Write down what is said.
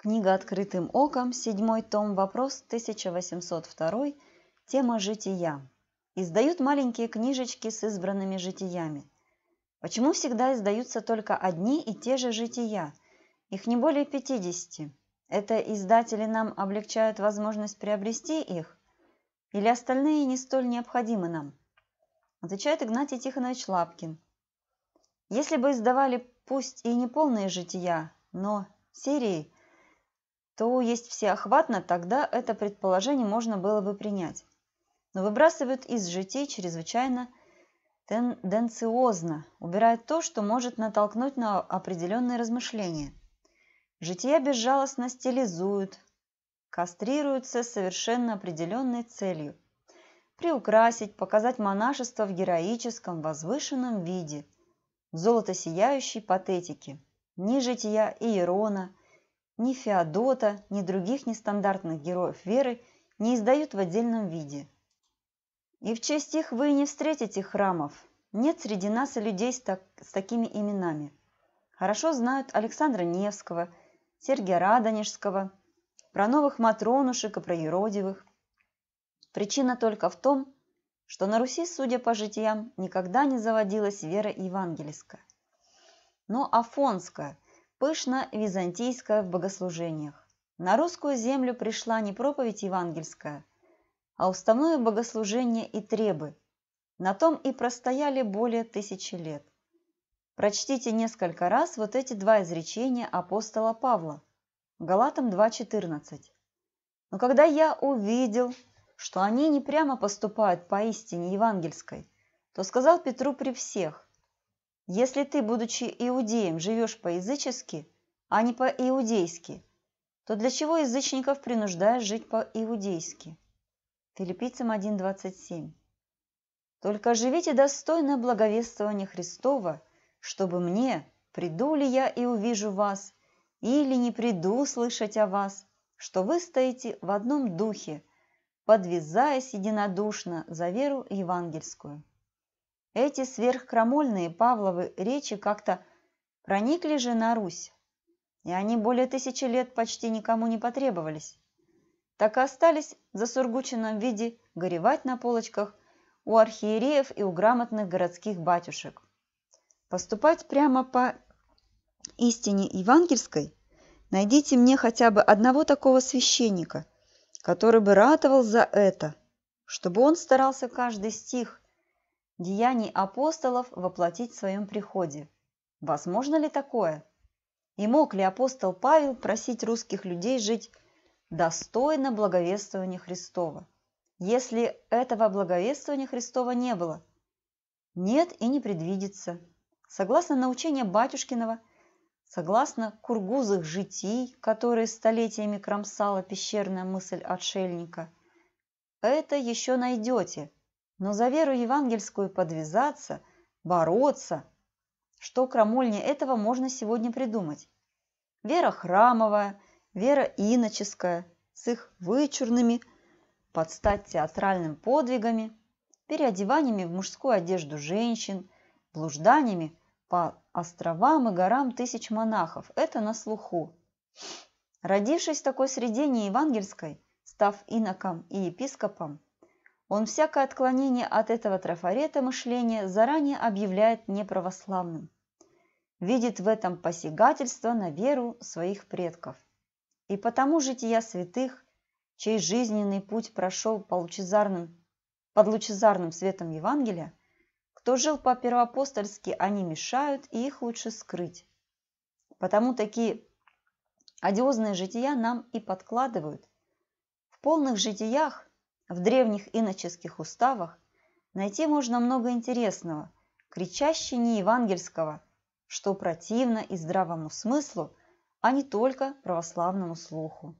Книга «Открытым оком», седьмой том, вопрос 1802, тема «Жития». Издают маленькие книжечки с избранными житиями. Почему всегда издаются только одни и те же жития? Их не более 50. Это издатели нам облегчают возможность приобрести их? Или остальные не столь необходимы нам? Отвечает Игнатий Тихонович Лапкин. Если бы издавали пусть и не полные жития, но серии – то есть всеохватно, тогда это предположение можно было бы принять. Но выбрасывают из житей чрезвычайно тенденциозно, убирают то, что может натолкнуть на определенные размышления. Жития безжалостно стилизуют, кастрируются с совершенно определенной целью – приукрасить, показать монашество в героическом, возвышенном виде, золото сияющей патетики, ни жития Иерона – ни Феодота, ни других нестандартных героев веры не издают в отдельном виде. И в честь их вы не встретите храмов. Нет среди нас и людей с, так, с такими именами. Хорошо знают Александра Невского, Сергия Радонежского, про новых Матронушек и про Еродивых. Причина только в том, что на Руси, судя по житиям, никогда не заводилась вера евангельская. Но афонская – пышно византийская в богослужениях. На русскую землю пришла не проповедь евангельская, а уставное богослужение и требы. На том и простояли более тысячи лет. Прочтите несколько раз вот эти два изречения апостола Павла. Галатам 2.14. Но когда я увидел, что они не прямо поступают по истине евангельской, то сказал Петру при всех, если ты, будучи иудеем, живешь по-язычески, а не по-иудейски, то для чего язычников принуждаешь жить по-иудейски? Филиппийцам 1.27 «Только живите достойно благовествования Христова, чтобы мне, приду ли я и увижу вас, или не приду слышать о вас, что вы стоите в одном духе, подвязаясь единодушно за веру евангельскую». Эти сверхкрамольные Павловы речи как-то проникли же на Русь, и они более тысячи лет почти никому не потребовались. Так и остались в засургученном виде горевать на полочках у архиереев и у грамотных городских батюшек. Поступать прямо по истине евангельской найдите мне хотя бы одного такого священника, который бы ратовал за это, чтобы он старался каждый стих – деяний апостолов воплотить в своем приходе. Возможно ли такое? И мог ли апостол Павел просить русских людей жить достойно благовествования Христова, если этого благовествования Христова не было? Нет и не предвидится. Согласно научению Батюшкиного, согласно кургузых житий, которые столетиями кромсала пещерная мысль отшельника, это еще найдете – но за веру евангельскую подвязаться, бороться, что крамольнее этого можно сегодня придумать? Вера храмовая, вера иноческая, с их вычурными, под стать театральным подвигами, переодеваниями в мужскую одежду женщин, блужданиями по островам и горам тысяч монахов. Это на слуху. Родившись в такой среде неевангельской, став иноком и епископом, он всякое отклонение от этого трафарета мышления заранее объявляет неправославным. Видит в этом посягательство на веру своих предков. И потому жития святых, чей жизненный путь прошел по лучезарным, под лучезарным светом Евангелия, кто жил по-первоапостольски, они мешают, и их лучше скрыть. Потому такие одиозные жития нам и подкладывают. В полных житиях в древних иноческих уставах найти можно много интересного, кричаще не евангельского, что противно и здравому смыслу, а не только православному слуху.